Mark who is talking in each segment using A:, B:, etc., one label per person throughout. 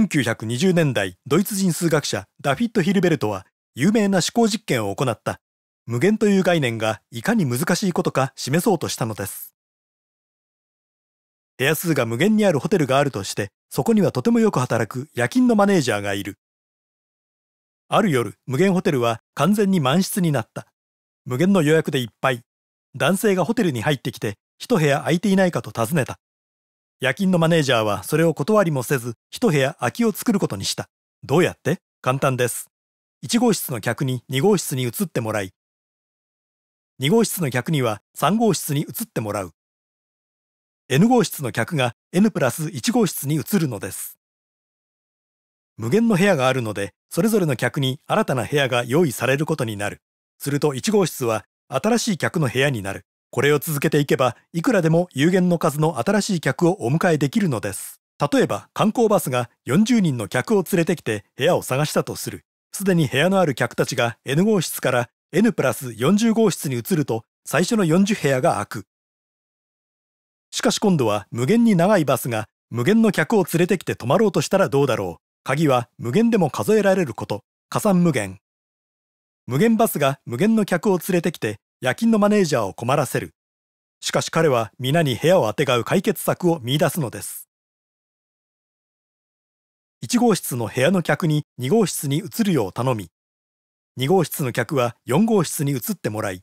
A: 1920年代ドイツ人数学者ダフィッド・ヒルベルトは有名な思考実験を行った無限という概念がいかに難しいことか示そうとしたのです部屋数が無限にあるホテルがあるとしてそこにはとてもよく働く夜勤のマネージャーがいるある夜無限ホテルは完全に満室になった無限の予約でいっぱい男性がホテルに入ってきて一部屋空いていないかと尋ねた夜勤のマネージャーはそれを断りもせず、一部屋空きを作ることにした。どうやって簡単です。1号室の客に2号室に移ってもらい、2号室の客には3号室に移ってもらう。N 号室の客が N プラス1号室に移るのです。無限の部屋があるので、それぞれの客に新たな部屋が用意されることになる。すると1号室は新しい客の部屋になる。これを続けていけば、いくらでも有限の数の新しい客をお迎えできるのです。例えば、観光バスが40人の客を連れてきて部屋を探したとする。すでに部屋のある客たちが N 号室から N プラス40号室に移ると、最初の40部屋が開く。しかし今度は無限に長いバスが無限の客を連れてきて泊まろうとしたらどうだろう。鍵は無限でも数えられること。加算無限。無限バスが無限の客を連れてきて夜勤のマネージャーを困らせる。しかし彼は皆に部屋をあてがう解決策を見出すのです。1号室の部屋の客に2号室に移るよう頼み、2号室の客は4号室に移ってもらい、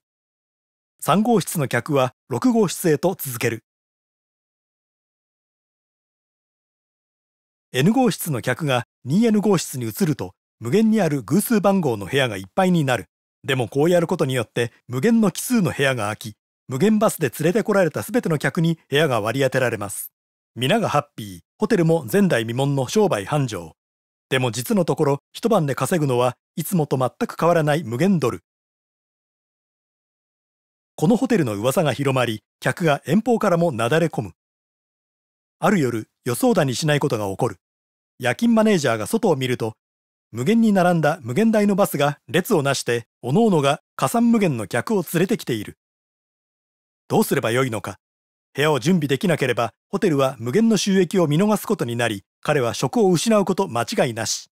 A: 3号室の客は6号室へと続ける。N 号室の客が 2N 号室に移ると無限にある偶数番号の部屋がいっぱいになる。でもこうやることによって無限の奇数の部屋が空き、無限バスで連れてこられた全ての客に部屋が割り当てられます。皆がハッピー、ホテルも前代未聞の商売繁盛。でも実のところ、一晩で稼ぐのはいつもと全く変わらない無限ドル。このホテルの噂が広まり、客が遠方からもなだれ込む。ある夜、予想だにしないことが起こる。夜勤マネージャーが外を見ると、無限に並んだ無限大のバスが列をなして各々が加算無限の客を連れてきている。どうすればよいのか。部屋を準備できなければ、ホテルは無限の収益を見逃すことになり、彼は職を失うこと間違いなし。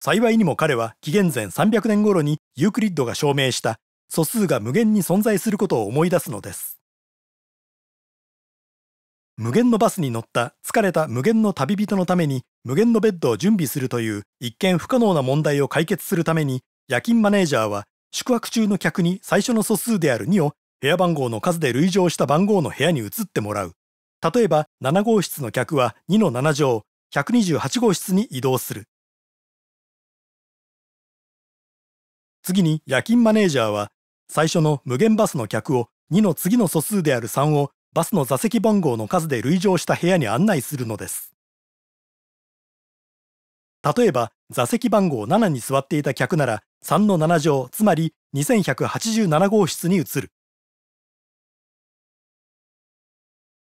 A: 幸いにも彼は紀元前300年頃にユークリッドが証明した素数が無限に存在することを思い出すのです。無限のバスに乗った疲れた無限の旅人のために無限のベッドを準備するという一見不可能な問題を解決するために夜勤マネージャーは宿泊中の客に最初の素数である2を部屋番号の数で類乗した番号の部屋に移ってもらう。例えば、7号室の客は2の7乗、128号室に移動する。次に夜勤マネージャーは、最初の無限バスの客を2の次の素数である3をバスの座席番号の数で類乗した部屋に案内するのです。例えば、座席番号7に座っていた客なら、3の7乗つまり2187号室に移る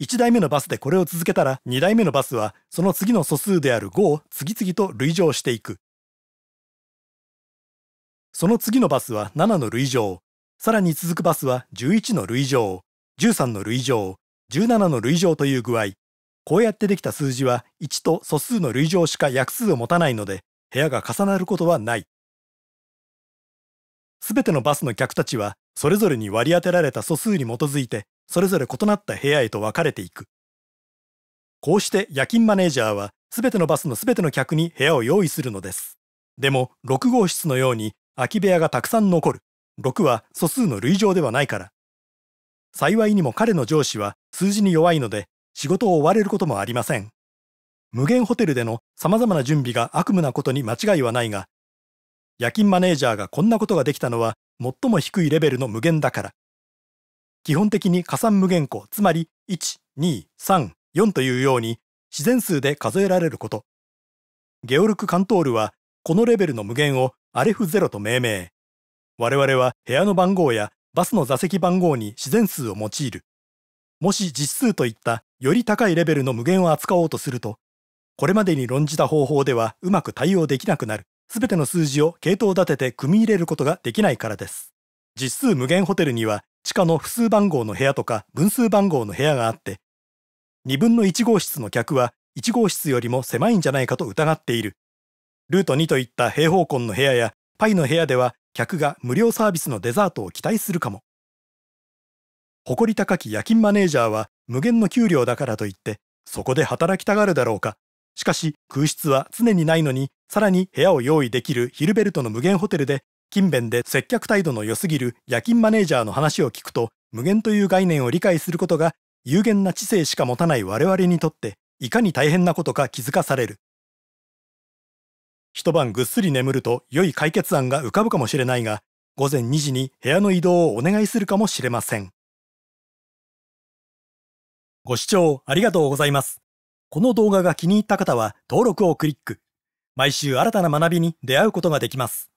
A: 1台目のバスでこれを続けたら2台目のバスはその次の素数である5を次々と累乗していくその次のバスは7の累乗さらに続くバスは11の累乗13の累乗17の累乗という具合こうやってできた数字は1と素数の累乗しか約数を持たないので部屋が重なることはないすべてのバスの客たちは、それぞれに割り当てられた素数に基づいて、それぞれ異なった部屋へと分かれていく。こうして夜勤マネージャーは、すべてのバスのすべての客に部屋を用意するのです。でも、6号室のように空き部屋がたくさん残る。6は素数の類乗ではないから。幸いにも彼の上司は数字に弱いので、仕事を追われることもありません。無限ホテルでの様々な準備が悪夢なことに間違いはないが、夜勤マネージャーがこんなことができたのは最も低いレベルの無限だから。基本的に加算無限項、つまり1、2、3、4というように自然数で数えられること。ゲオルク・カントールはこのレベルの無限をアレフゼロと命名。我々は部屋の番号やバスの座席番号に自然数を用いる。もし実数といったより高いレベルの無限を扱おうとすると、これまでに論じた方法ではうまく対応できなくなる。全ての数字を系統立てて組み入れることができないからです。実数無限ホテルには地下の複数番号の部屋とか分数番号の部屋があって2分の1号室の客は1号室よりも狭いんじゃないかと疑っている。ルート2といった平方根の部屋やパイの部屋では客が無料サービスのデザートを期待するかも。誇り高き夜勤マネージャーは無限の給料だからといってそこで働きたがるだろうかしかし空室は常にないのにさらに部屋を用意できるヒルベルトの無限ホテルで勤勉で接客態度の良すぎる夜勤マネージャーの話を聞くと無限という概念を理解することが有限な知性しか持たない我々にとっていかに大変なことか気づかされる一晩ぐっすり眠ると良い解決案が浮かぶかもしれないが午前2時に部屋の移動をお願いするかもしれませんご視聴ありがとうございますこの動画が気に入った方は登録をクリック。毎週新たな学びに出会うことができます。